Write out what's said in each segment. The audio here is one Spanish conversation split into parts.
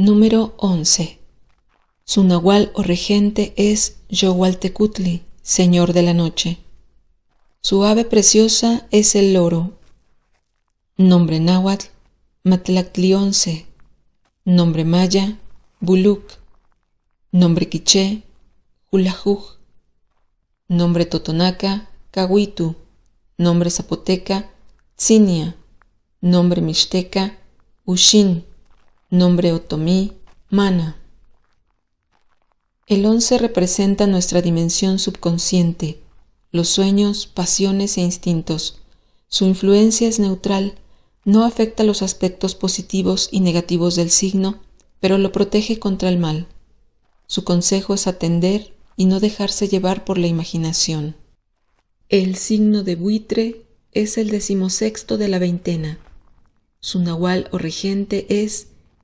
Número 11. Su nahual o regente es Yowaltecutli, señor de la noche. Su ave preciosa es el loro. Nombre náhuatl, Matlactlionce. Nombre maya, Buluk. Nombre quiché, Julajuj. Nombre totonaca, Caguitu. Nombre zapoteca, Tzinia. Nombre mixteca, Ushin. Nombre otomí, mana. El once representa nuestra dimensión subconsciente, los sueños, pasiones e instintos. Su influencia es neutral, no afecta los aspectos positivos y negativos del signo, pero lo protege contra el mal. Su consejo es atender y no dejarse llevar por la imaginación. El signo de buitre es el decimosexto de la veintena. Su nahual o regente es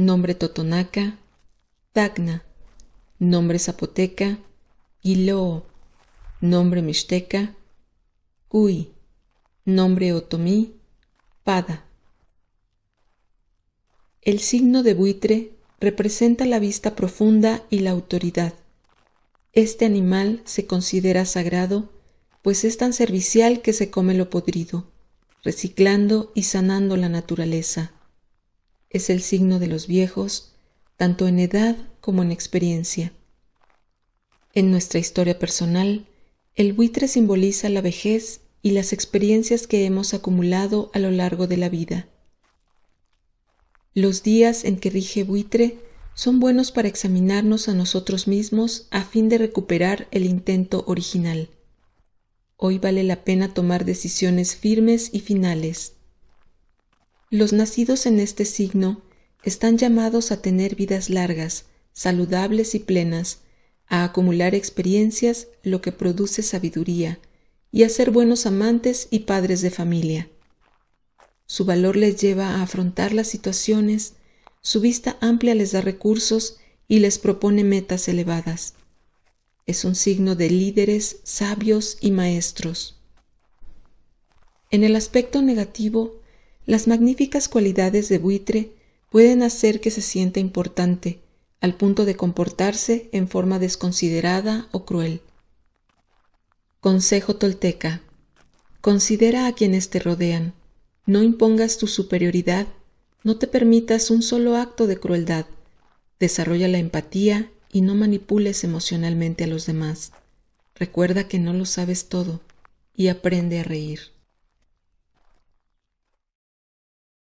nombre totonaca, tacna, nombre zapoteca, guiloo, nombre mixteca, cuy, nombre otomí, pada. El signo de buitre representa la vista profunda y la autoridad. Este animal se considera sagrado, pues es tan servicial que se come lo podrido, reciclando y sanando la naturaleza es el signo de los viejos, tanto en edad como en experiencia. En nuestra historia personal, el buitre simboliza la vejez y las experiencias que hemos acumulado a lo largo de la vida. Los días en que rige buitre son buenos para examinarnos a nosotros mismos a fin de recuperar el intento original. Hoy vale la pena tomar decisiones firmes y finales. Los nacidos en este signo están llamados a tener vidas largas, saludables y plenas, a acumular experiencias, lo que produce sabiduría, y a ser buenos amantes y padres de familia. Su valor les lleva a afrontar las situaciones, su vista amplia les da recursos y les propone metas elevadas. Es un signo de líderes, sabios y maestros. En el aspecto negativo, las magníficas cualidades de buitre pueden hacer que se sienta importante, al punto de comportarse en forma desconsiderada o cruel. Consejo tolteca. Considera a quienes te rodean. No impongas tu superioridad. No te permitas un solo acto de crueldad. Desarrolla la empatía y no manipules emocionalmente a los demás. Recuerda que no lo sabes todo y aprende a reír.